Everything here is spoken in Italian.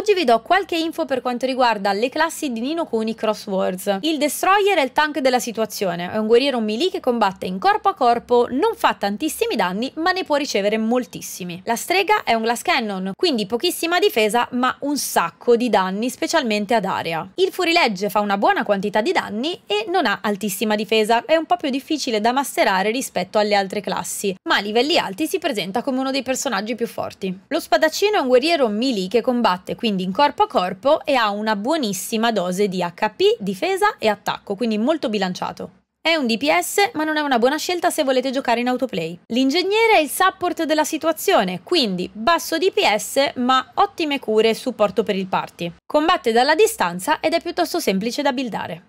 Oggi vi do qualche info per quanto riguarda le classi di Nino Kuni Crosswords. Il Destroyer è il tank della situazione, è un guerriero melee che combatte in corpo a corpo, non fa tantissimi danni ma ne può ricevere moltissimi. La Strega è un glass cannon, quindi pochissima difesa ma un sacco di danni, specialmente ad area. Il Furilegge fa una buona quantità di danni e non ha altissima difesa, è un po' più difficile da masterare rispetto alle altre classi, ma a livelli alti si presenta come uno dei personaggi più forti. Lo spadaccino è un guerriero melee che combatte quindi in corpo a corpo e ha una buonissima dose di HP, difesa e attacco, quindi molto bilanciato. È un DPS, ma non è una buona scelta se volete giocare in autoplay. L'ingegnere è il support della situazione, quindi basso DPS, ma ottime cure e supporto per il party. Combatte dalla distanza ed è piuttosto semplice da buildare.